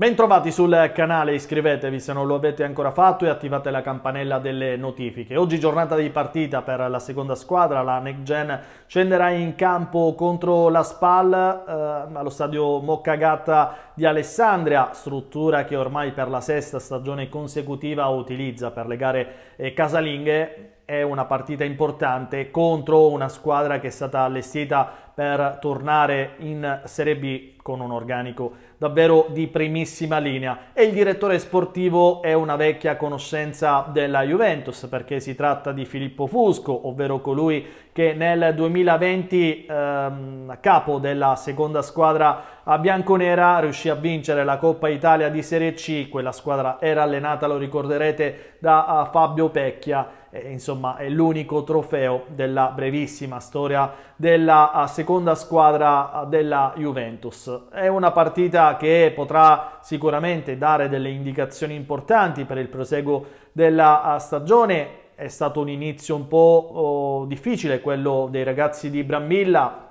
Bentrovati sul canale, iscrivetevi se non lo avete ancora fatto e attivate la campanella delle notifiche. Oggi giornata di partita per la seconda squadra, la Next Gen scenderà in campo contro la SPAL eh, allo stadio Moccagatta di Alessandria, struttura che ormai per la sesta stagione consecutiva utilizza per le gare eh, casalinghe è una partita importante contro una squadra che è stata allestita per tornare in Serie B con un organico davvero di primissima linea e il direttore sportivo è una vecchia conoscenza della Juventus perché si tratta di Filippo Fusco, ovvero colui che nel 2020 ehm, capo della seconda squadra a bianconera riuscì a vincere la Coppa Italia di Serie C, quella squadra era allenata, lo ricorderete, da eh, Fabio Pecchia, e, insomma è l'unico trofeo della brevissima storia della eh, seconda squadra eh, della Juventus. È una partita che potrà sicuramente dare delle indicazioni importanti per il proseguo della stagione, è stato un inizio un po' oh, difficile quello dei ragazzi di Brambilla,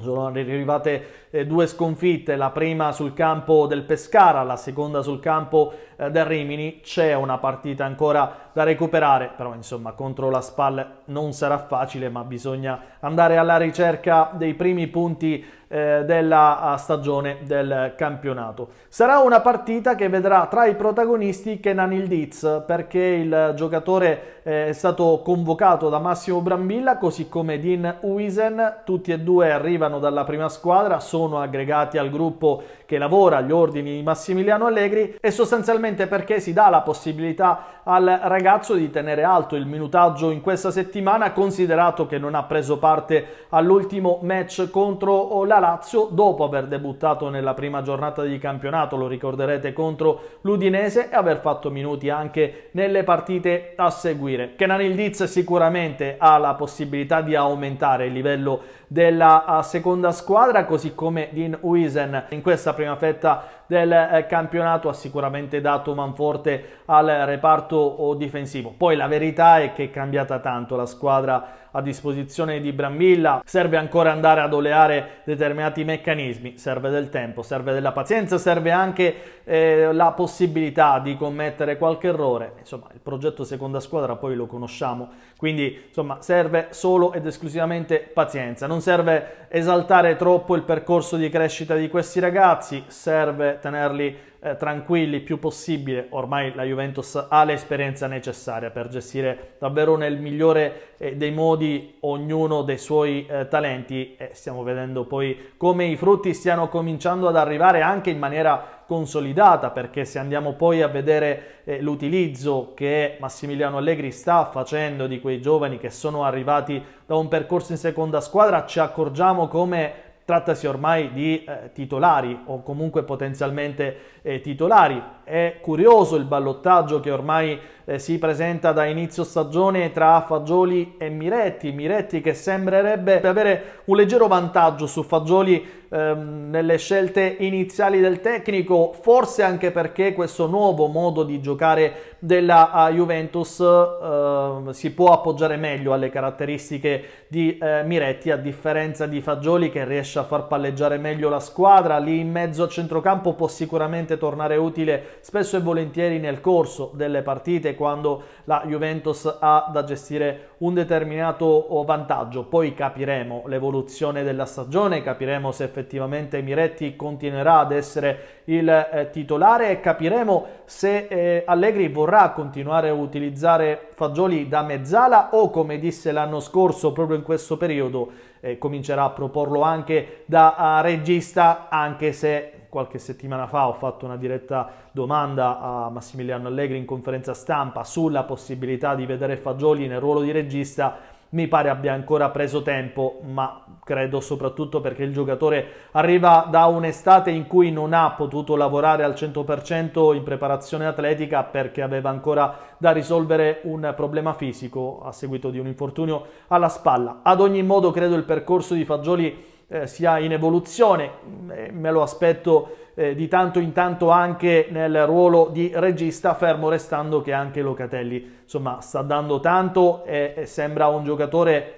sono arrivate eh, due sconfitte, la prima sul campo del Pescara, la seconda sul campo eh, del Rimini, c'è una partita ancora da recuperare, però insomma contro la SPAL non sarà facile, ma bisogna andare alla ricerca dei primi punti eh, della eh, stagione del campionato. Sarà una partita che vedrà tra i protagonisti Kenan Ildiz, perché il giocatore eh, è stato convocato da Massimo Brambilla, così come Dean Uisen, tutti e due arrivano dalla prima squadra, sono aggregati al gruppo che lavora agli ordini di Massimiliano Allegri e sostanzialmente semplicemente perché si dà la possibilità al ragazzo di tenere alto il minutaggio in questa settimana, considerato che non ha preso parte all'ultimo match contro la Lazio dopo aver debuttato nella prima giornata di campionato, lo ricorderete, contro l'Udinese e aver fatto minuti anche nelle partite a seguire. Kenan Ildiz sicuramente ha la possibilità di aumentare il livello della seconda squadra, così come Dean Wiesen in questa prima fetta del eh, campionato ha sicuramente da dato Manforte al reparto difensivo. Poi la verità è che è cambiata tanto la squadra a disposizione di Brambilla, serve ancora andare ad oleare determinati meccanismi, serve del tempo, serve della pazienza, serve anche eh, la possibilità di commettere qualche errore, insomma il progetto seconda squadra poi lo conosciamo, quindi insomma serve solo ed esclusivamente pazienza, non serve esaltare troppo il percorso di crescita di questi ragazzi, serve tenerli eh, tranquilli il più possibile, ormai la Juventus ha l'esperienza necessaria per gestire davvero nel migliore eh, dei modi di ognuno dei suoi eh, talenti e stiamo vedendo poi come i frutti stiano cominciando ad arrivare anche in maniera consolidata perché se andiamo poi a vedere eh, l'utilizzo che Massimiliano Allegri sta facendo di quei giovani che sono arrivati da un percorso in seconda squadra ci accorgiamo come trattasi ormai di eh, titolari o comunque potenzialmente eh, titolari è curioso il ballottaggio che ormai eh, si presenta da inizio stagione tra Fagioli e Miretti. Miretti che sembrerebbe avere un leggero vantaggio su Fagioli ehm, nelle scelte iniziali del tecnico, forse anche perché questo nuovo modo di giocare della eh, Juventus eh, si può appoggiare meglio alle caratteristiche di eh, Miretti a differenza di Fagioli che riesce a far palleggiare meglio la squadra. Lì in mezzo al centrocampo può sicuramente tornare utile spesso e volentieri nel corso delle partite quando la Juventus ha da gestire un determinato oh, vantaggio. Poi capiremo l'evoluzione della stagione, capiremo se effettivamente Miretti continuerà ad essere il eh, titolare e capiremo se eh, Allegri vorrà continuare a utilizzare Fagioli da mezzala o come disse l'anno scorso proprio in questo periodo eh, comincerà a proporlo anche da eh, regista anche se qualche settimana fa ho fatto una diretta domanda a Massimiliano Allegri in conferenza stampa sulla possibilità di vedere Fagioli nel ruolo di regista, mi pare abbia ancora preso tempo, ma credo soprattutto perché il giocatore arriva da un'estate in cui non ha potuto lavorare al 100% in preparazione atletica perché aveva ancora da risolvere un problema fisico a seguito di un infortunio alla spalla. Ad ogni modo credo il percorso di Fagioli eh, sia in evoluzione, mm, eh, me lo aspetto eh, di tanto in tanto anche nel ruolo di regista, fermo restando che anche Locatelli insomma, sta dando tanto e, e sembra un giocatore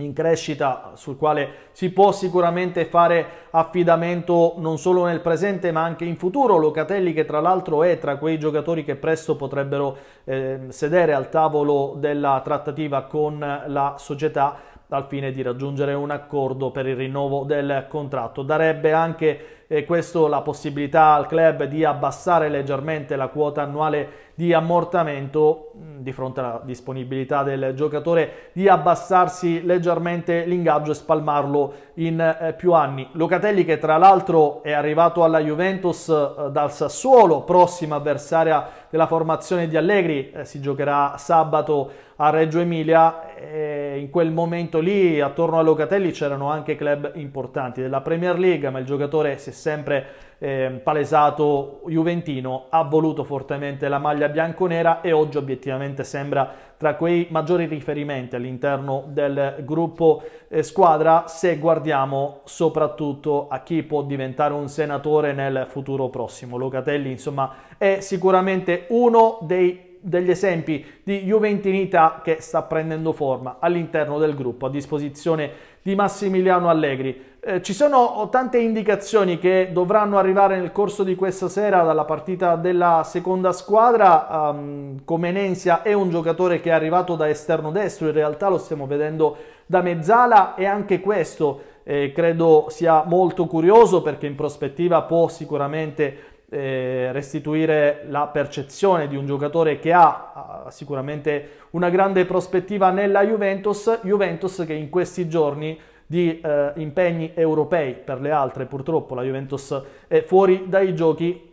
in crescita sul quale si può sicuramente fare affidamento non solo nel presente ma anche in futuro. Locatelli che tra l'altro è tra quei giocatori che presto potrebbero eh, sedere al tavolo della trattativa con la società al fine di raggiungere un accordo per il rinnovo del contratto. Darebbe anche eh, questo la possibilità al club di abbassare leggermente la quota annuale di ammortamento mm, di fronte alla disponibilità del giocatore di abbassarsi leggermente l'ingaggio e spalmarlo in eh, più anni. Locatelli che tra l'altro è arrivato alla Juventus eh, dal Sassuolo, prossima avversaria della formazione di Allegri, eh, si giocherà sabato a Reggio Emilia e in quel momento lì attorno a Locatelli c'erano anche club importanti della Premier League, ma il giocatore si è sempre eh, palesato juventino, ha voluto fortemente la maglia bianconera e oggi obiettivamente sembra tra quei maggiori riferimenti all'interno del gruppo eh, squadra se guardiamo soprattutto a chi può diventare un senatore nel futuro prossimo. Locatelli insomma è sicuramente uno dei degli esempi di juventinità che sta prendendo forma all'interno del gruppo a disposizione di Massimiliano Allegri. Eh, ci sono tante indicazioni che dovranno arrivare nel corso di questa sera dalla partita della seconda squadra. Um, ehm, Comenensia è un giocatore che è arrivato da esterno destro, in realtà lo stiamo vedendo da mezzala e anche questo eh, credo sia molto curioso perché in prospettiva può sicuramente eh, restituire la percezione di un giocatore che ha eh, sicuramente una grande prospettiva nella Juventus, Juventus che in questi giorni di eh, impegni europei, per le altre purtroppo la Juventus è fuori dai giochi,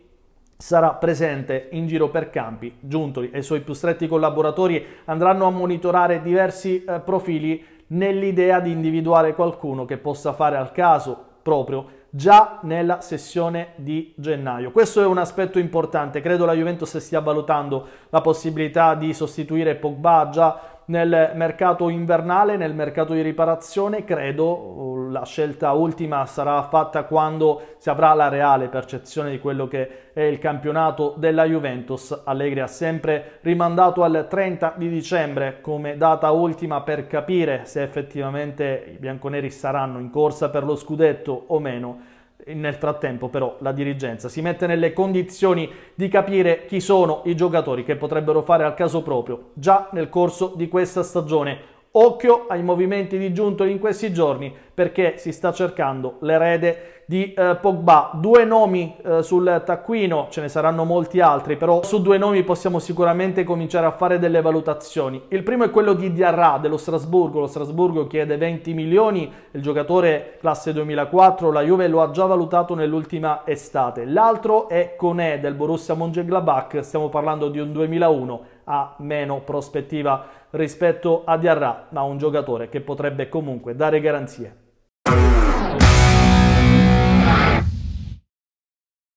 sarà presente in giro per campi. Giuntoli e i suoi più stretti collaboratori andranno a monitorare diversi eh, profili nell'idea di individuare qualcuno che possa fare al caso proprio già nella sessione di gennaio. Questo è un aspetto importante, credo la Juventus stia valutando la possibilità di sostituire Pogba già nel mercato invernale, nel mercato di riparazione, credo la scelta ultima sarà fatta quando si avrà la reale percezione di quello che è il campionato della Juventus. Allegri ha sempre rimandato al 30 di dicembre come data ultima per capire se effettivamente i bianconeri saranno in corsa per lo scudetto o meno nel frattempo però la dirigenza si mette nelle condizioni di capire chi sono i giocatori che potrebbero fare al caso proprio già nel corso di questa stagione Occhio ai movimenti di Giuntoli in questi giorni perché si sta cercando l'erede di eh, Pogba. Due nomi eh, sul taccuino, ce ne saranno molti altri, però su due nomi possiamo sicuramente cominciare a fare delle valutazioni. Il primo è quello di Diarra dello Strasburgo, lo Strasburgo chiede 20 milioni, il giocatore classe 2004, la Juve lo ha già valutato nell'ultima estate. L'altro è Conè del Borussia Mönchengladbach, stiamo parlando di un 2001 ha meno prospettiva rispetto a Diarra, ma un giocatore che potrebbe comunque dare garanzie